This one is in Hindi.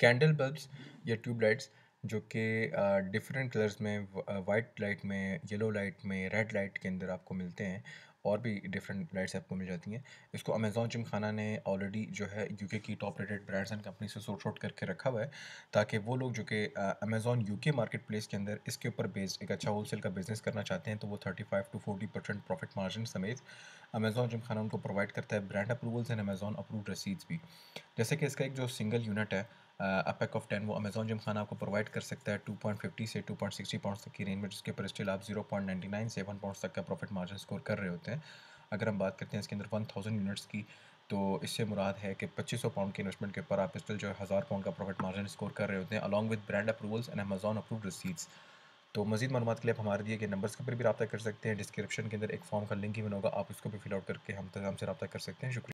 कैंडल बल्ब्स या ट्यूबलाइट्स जो कि डिफरेंट कलर्स में वाइट लाइट में येलो लाइट में रेड लाइट के अंदर आपको मिलते हैं और भी डिफरेंट लाइट्स आपको मिल जाती हैं इसको अमेज़ॉन खाना ने ऑलरेडी जो है यूके की top rated brands and company से सोर्ट आउट करके रखा हुआ है ताकि वो लोग जो कि अमेज़ॉन यूके मार्केट प्लेस के अंदर इसके ऊपर बेस्ड एक अच्छा होलसेल का बिजनेस करना चाहते हैं तो वो thirty five to forty percent profit margin समेत अमेज़ॉन खाना उनको प्रोवाइड करता है brand approvals and Amazon approve receipts भी जैसे कि इसका एक जो सिंगल यूनिट है अपेक ऑफ टेन वो अमेजोन जिम खाना आपको प्रोवाइड कर सकता है टू पॉइंट फिफ्टी से टू पॉइंट सिक्सटी पाउंड तक की रेंज में जिसके ऊपर स्टिल आप zero point ninety nine seven pound तक का प्रॉफिट मार्जिन स्कोर कर रहे होते हैं अगर हम बात करते हैं इसके अंदर वन थाउजेंड यूनिट्स की तो इससे मुराद है कि पच्चीस सौ पाउंड के इन्वेस्टमेंट के ऊपर आप स्टिल जो है हज़ार पाउंड का प्रॉफिट मार्जिन स्कोर कर रहे होते हैं along with brand approvals and Amazon approve receipts तो मजीद मालूम के लिए आप हमारे दिए गए नंबर्स के ऊपर भी रब्ता कर सकते हैं डिस्क्रिप्शन के अंदर एक फॉर्म का लिंक ही बना होगा आप उसको भी फिल आउट करके हम हमसे रब्ता कर सकते हैं शुक्रिया